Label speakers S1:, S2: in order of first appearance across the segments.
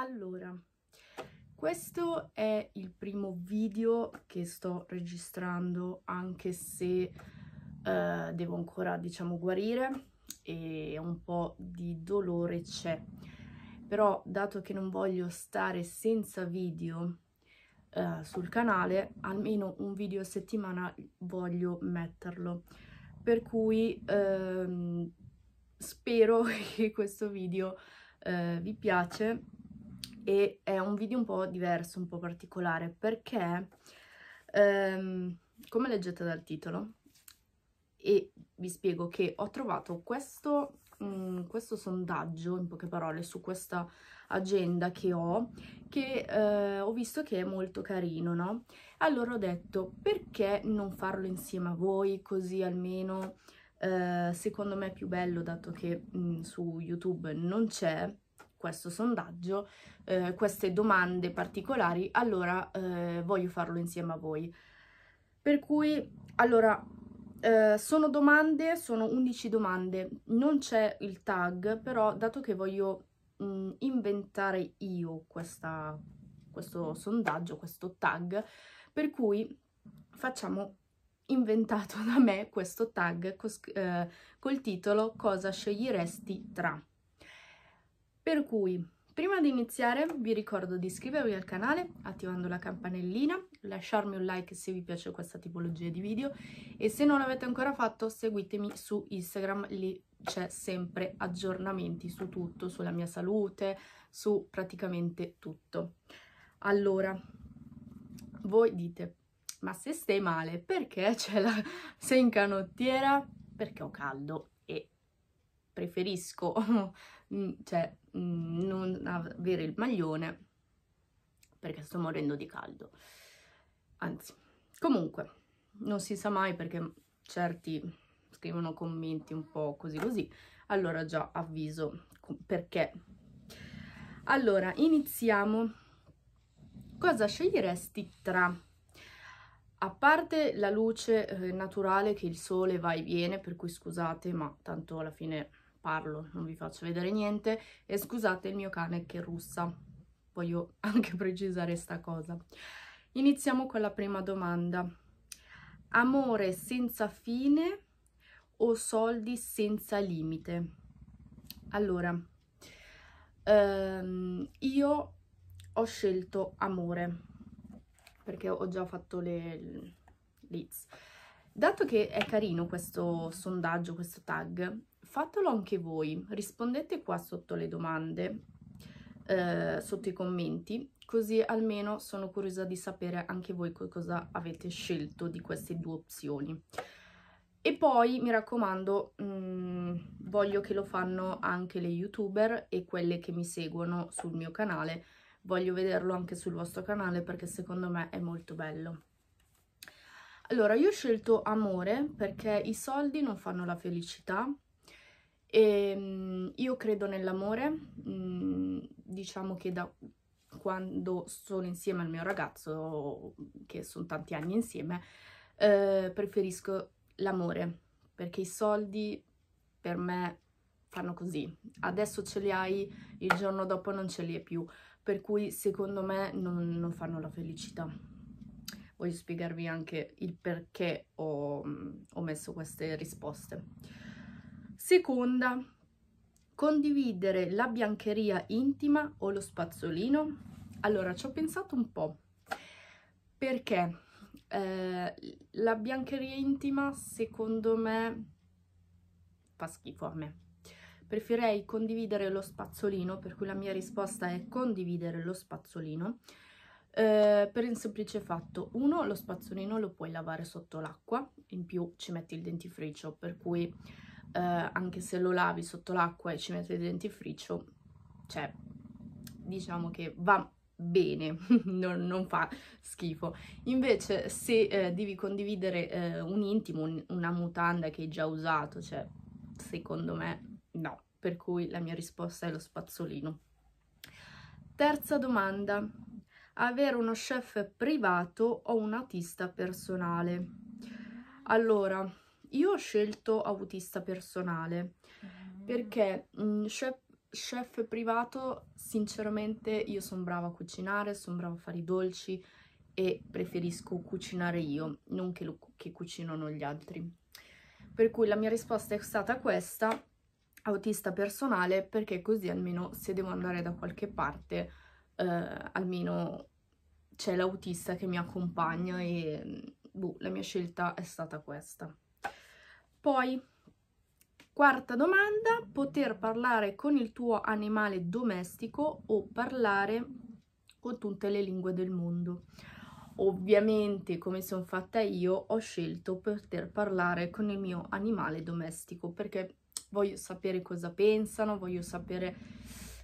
S1: Allora, questo è il primo video che sto registrando anche se eh, devo ancora, diciamo, guarire e un po' di dolore c'è. Però, dato che non voglio stare senza video eh, sul canale, almeno un video a settimana voglio metterlo. Per cui ehm, spero che questo video eh, vi piace e è un video un po' diverso, un po' particolare perché, ehm, come leggete dal titolo, e vi spiego che ho trovato questo, mh, mm, questo sondaggio, in poche parole, su questa agenda che ho, che eh, ho visto che è molto carino, no? Allora ho detto, perché non farlo insieme a voi, così almeno eh, secondo me è più bello, dato che mh, mm, su YouTube non c'è, questo sondaggio, eh, queste domande particolari, allora eh, voglio farlo insieme a voi. Per cui, allora, eh, sono domande, sono 11 domande, non c'è il tag, però dato che voglio mh, mm, inventare io questa, questo sondaggio, questo tag, per cui facciamo inventato da me questo tag cos eh, col titolo Cosa sceglieresti tra? Per cui, prima di iniziare vi ricordo di iscrivervi al canale attivando la campanellina, lasciarmi un like se vi piace questa tipologia di video e se non l'avete ancora fatto seguitemi su Instagram, lì c'è sempre aggiornamenti su tutto, sulla mia salute, su praticamente tutto. Allora, voi dite, ma se stai male perché c'è la... sei in canottiera? Perché ho caldo e preferisco mm, cioè, mm, non avere il maglione perché sto morendo di caldo. Anzi, comunque, non si sa mai perché certi scrivono commenti un po' così così. Allora già avviso perché. Allora, iniziamo. Cosa sceglieresti tra? A parte la luce eh, naturale che il sole va e viene, per cui scusate, ma tanto alla fine parlo, non vi faccio vedere niente e scusate il mio cane che russa, voglio anche precisare questa cosa. Iniziamo con la prima domanda. Amore senza fine o soldi senza limite? Allora, ehm, io ho scelto amore perché ho già fatto le leads. Dato che è carino questo sondaggio, questo tag, fatelo anche voi, rispondete qua sotto le domande, eh, sotto i commenti, così almeno sono curiosa di sapere anche voi cosa avete scelto di queste due opzioni. E poi mi raccomando, mh, mm, voglio che lo fanno anche le youtuber e quelle che mi seguono sul mio canale, voglio vederlo anche sul vostro canale perché secondo me è molto bello. Allora, io ho scelto amore perché i soldi non fanno la felicità, e, ehm, io credo nell'amore, mm, diciamo che da quando sono insieme al mio ragazzo, che sono tanti anni insieme, eh, preferisco l'amore, perché i soldi per me fanno così. Adesso ce li hai, il giorno dopo non ce li hai più, per cui secondo me non, non fanno la felicità. Voglio spiegarvi anche il perché ho, mm, ho messo queste risposte. Seconda, condividere la biancheria intima o lo spazzolino? Allora, ci ho pensato un po', perché eh, la biancheria intima secondo me fa schifo a me. Preferirei condividere lo spazzolino, per cui la mia risposta è condividere lo spazzolino, eh, per il semplice fatto, uno, lo spazzolino lo puoi lavare sotto l'acqua, in più ci metti il dentifricio, per cui eh, anche se lo lavi sotto l'acqua e ci metti il dentifricio, cioè diciamo che va bene, non, non, fa schifo. Invece se eh, devi condividere eh, un intimo, un, una mutanda che hai già usato, cioè secondo me no, per cui la mia risposta è lo spazzolino. Terza domanda, avere uno chef privato o un autista personale? Allora, io ho scelto autista personale mm. perché mh, mhmm, chef, chef privato, sinceramente, io sono brava a cucinare, sono brava a fare i dolci e preferisco cucinare io, non che, lo, che cucinano gli altri. Per cui la mia risposta è stata questa, autista personale, perché così almeno se devo andare da qualche parte, eh, almeno c'è l'autista che mi accompagna e boh, la mia scelta è stata questa. Poi, quarta domanda, poter parlare con il tuo animale domestico o parlare con tutte le lingue del mondo. Ovviamente, come sono fatta io, ho scelto poter parlare con il mio animale domestico perché voglio sapere cosa pensano, voglio sapere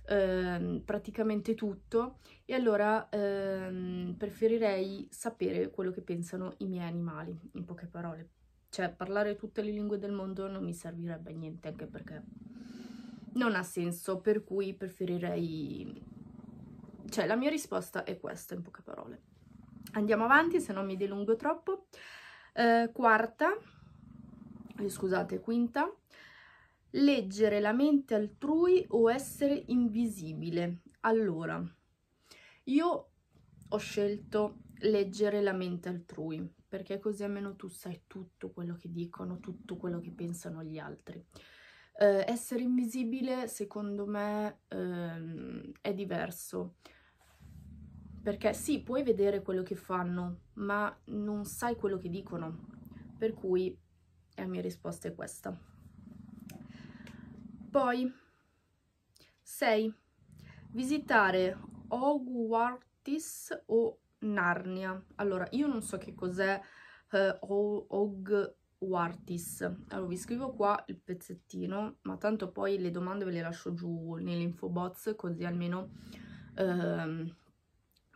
S1: ehm, praticamente tutto e allora ehm, preferirei sapere quello che pensano i miei animali, in poche parole cioè parlare tutte le lingue del mondo non mi servirebbe a niente, anche perché non ha senso, per cui preferirei... Cioè, la mia risposta è questa, in poche parole. Andiamo avanti, se non mi dilungo troppo. Eh, quarta, eh, scusate, quinta. Leggere la mente altrui o essere invisibile. Allora, io ho scelto leggere la mente altrui perché così almeno tu sai tutto quello che dicono, tutto quello che pensano gli altri. Eh, essere invisibile, secondo me, ehm, è diverso. Perché sì, puoi vedere quello che fanno, ma non sai quello che dicono. Per cui la mia risposta è questa. Poi, 6. Visitare Hogwarts o Narnia. Allora, io non so che cos'è eh, Hogwartis. Allora, vi scrivo qua il pezzettino, ma tanto poi le domande ve le lascio giù nell'info box, così almeno eh,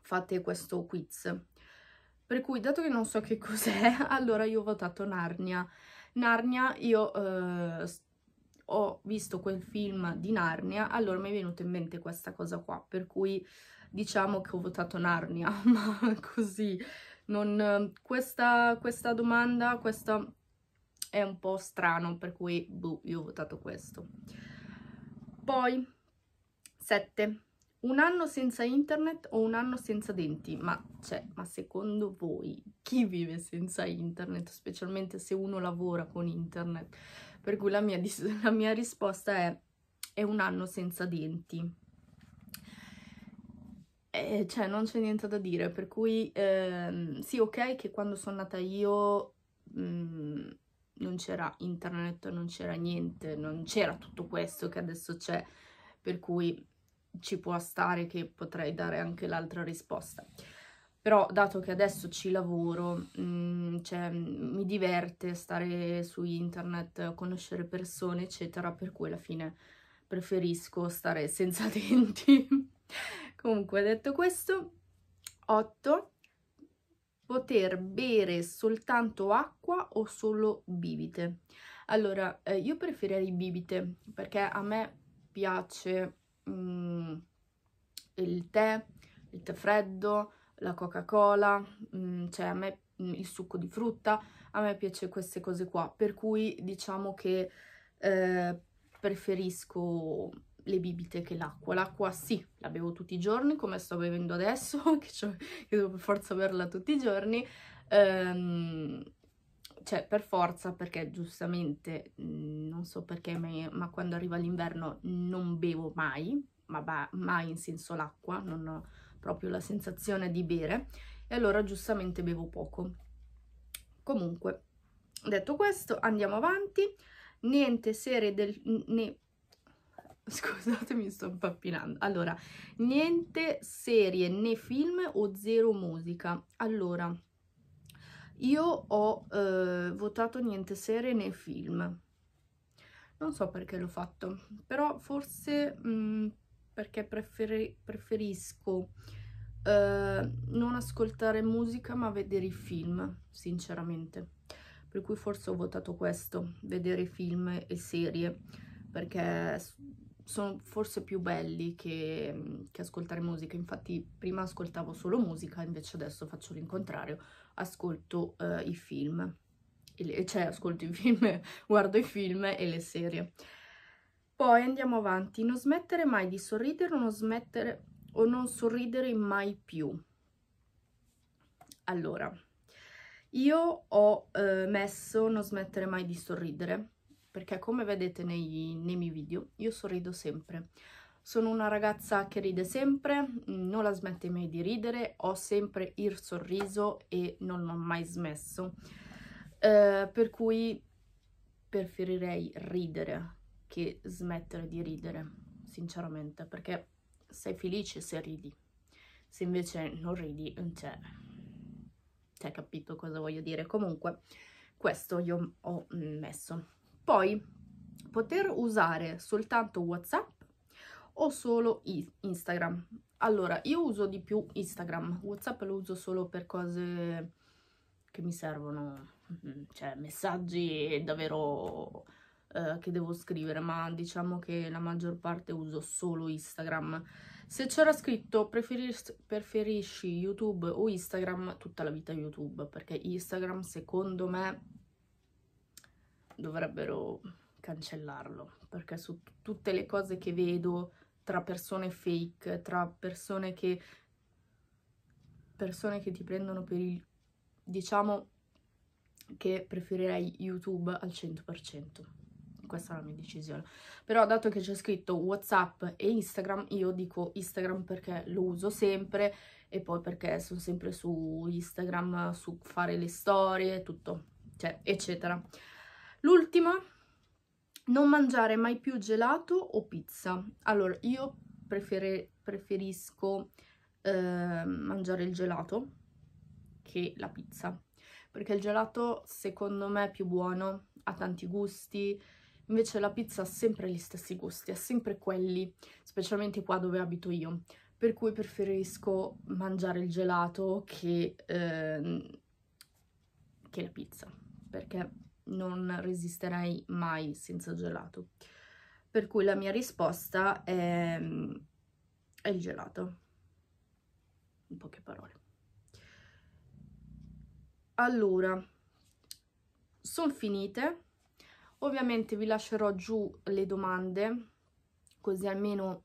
S1: fate questo quiz. Per cui, dato che non so che cos'è, allora io ho votato Narnia. Narnia, io eh, ho visto quel film di Narnia, allora mi è venuta in mente questa cosa qua, per cui diciamo che ho votato Narnia, ma così. Non, ehm, questa, questa domanda, questa è un po' strano, per cui boh, io ho votato questo. Poi, 7. Un anno senza internet o un anno senza denti? Ma, cioè, ma secondo voi chi vive senza internet, specialmente se uno lavora con internet? Per cui la mia, la mia risposta è, è un anno senza denti eh, cioè non c'è niente da dire, per cui ehm, sì ok che quando sono nata io mh, mm, non c'era internet, non c'era niente, non c'era tutto questo che adesso c'è, per cui ci può stare che potrei dare anche l'altra risposta. Però dato che adesso ci lavoro, mh, mm, cioè, mi diverte stare su internet, conoscere persone, eccetera, per cui alla fine preferisco stare senza denti Comunque, detto questo, 8. Poter bere soltanto acqua o solo bibite. Allora, eh, io preferirei bibite perché a me piace mm, il tè, il tè freddo, la Coca-Cola, mm, cioè a me mm, il succo di frutta, a me piace queste cose qua, per cui diciamo che eh, preferisco le bibite che l'acqua. L'acqua sì, la bevo tutti i giorni, come sto bevendo adesso, che, che devo per forza berla tutti i giorni. Ehm, cioè, per forza, perché giustamente, mhmm, non so perché, ma, ma quando arriva l'inverno non bevo mai, ma ba, mai in senso l'acqua, non ho proprio la sensazione di bere, e allora giustamente bevo poco. Comunque, detto questo, andiamo avanti. Niente serie del... Ne, Scusatemi, sto impappinando. Allora, niente serie né film o zero musica. Allora, io ho eh, votato niente serie né film. Non so perché l'ho fatto, però forse mh, mm, perché preferi preferisco eh, non ascoltare musica ma vedere i film, sinceramente. Per cui forse ho votato questo, vedere film e serie, perché sono forse più belli che, mhmm, che, ascoltare musica, infatti prima ascoltavo solo musica, invece adesso faccio l'incontrario, ascolto eh, i film, le, cioè ascolto i film, guardo i film e le serie. Poi andiamo avanti, non smettere mai di sorridere o non, smettere, o non sorridere mai più. Allora, io ho eh, messo non smettere mai di sorridere, perché come vedete nei, nei miei video io sorrido sempre. Sono una ragazza che ride sempre, mm, non la smette mai di ridere, ho sempre il sorriso e non l'ho mai smesso. Eh, per cui preferirei ridere che smettere di ridere, sinceramente, perché sei felice se ridi. Se invece non ridi, mm, cioè, hai capito cosa voglio dire. Comunque, questo io ho messo. Poi poter usare soltanto WhatsApp o solo Instagram. Allora, io uso di più Instagram, WhatsApp lo uso solo per cose che mi servono, cioè messaggi davvero eh, che devo scrivere, ma diciamo che la maggior parte uso solo Instagram. Se c'era scritto preferis- preferisci YouTube o Instagram, tutta la vita YouTube, perché Instagram secondo me dovrebbero cancellarlo, perché su tutte le cose che vedo tra persone fake, tra persone che, persone che ti prendono per il... diciamo che preferirei YouTube al 100%. Questa è la mia decisione. Però dato che c'è scritto WhatsApp e Instagram, io dico Instagram perché lo uso sempre e poi perché sono sempre su Instagram, su fare le storie, tutto, cioè, eccetera. L'ultima, non mangiare mai più gelato o pizza. Allora, io preferisco eh, mangiare il gelato che la pizza, perché il gelato secondo me è più buono, ha tanti gusti, invece la pizza ha sempre gli stessi gusti, ha sempre quelli, specialmente qua dove abito io, per cui preferisco mangiare il gelato che, eh, che la pizza, perché non resisterei mai senza gelato. Per cui la mia risposta è, è il gelato, in poche parole. Allora, sono finite. Ovviamente vi lascerò giù le domande, così almeno...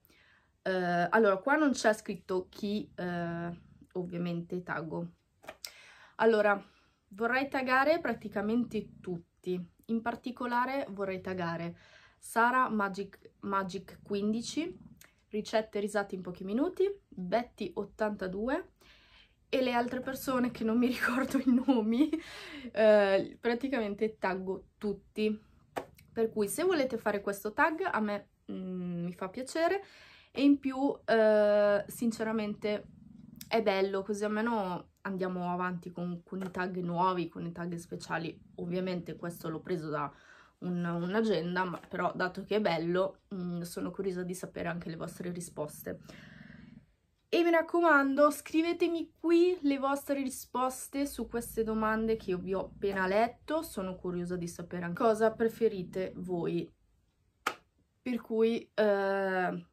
S1: Eh, allora, qua non c'è scritto chi eh, ovviamente taggo. Allora, vorrei tagare praticamente tutti prodotti. In particolare vorrei taggare Sara Magic, Magic 15, ricette risate in pochi minuti, Betty 82 e le altre persone che non mi ricordo i nomi, eh, praticamente taggo tutti. Per cui se volete fare questo tag a me mm, mi fa piacere e in più eh, sinceramente è bello così almeno andiamo avanti con, con, i tag nuovi, con i tag speciali, ovviamente questo l'ho preso da un'agenda, un però dato che è bello mh, mm, sono curiosa di sapere anche le vostre risposte. E mi raccomando, scrivetemi qui le vostre risposte su queste domande che io vi ho appena letto. Sono curiosa di sapere anche cosa preferite voi. Per cui... Eh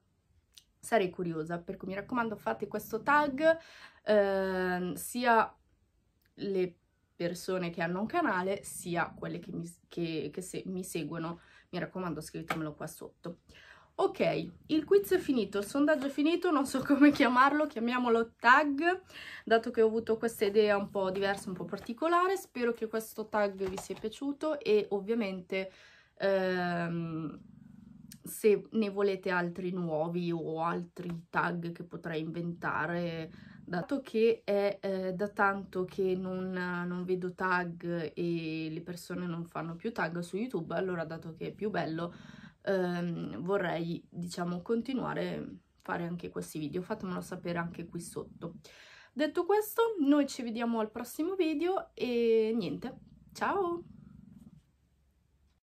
S1: sarei curiosa, per cui mi raccomando fate questo tag eh, sia le persone che hanno un canale sia quelle che, mi, che, che se, mi seguono, mi raccomando scrivetemelo qua sotto. Ok, il quiz è finito, il sondaggio è finito, non so come chiamarlo, chiamiamolo tag, dato che ho avuto questa idea un po' diversa, un po' particolare, spero che questo tag vi sia piaciuto e ovviamente... Ehm, se ne volete altri nuovi o altri tag che potrei inventare dato che è eh, da tanto che non, non, vedo tag e le persone non fanno più tag su youtube allora dato che è più bello ehm, vorrei diciamo continuare a fare anche questi video fatemelo sapere anche qui sotto detto questo noi ci vediamo al prossimo video e niente ciao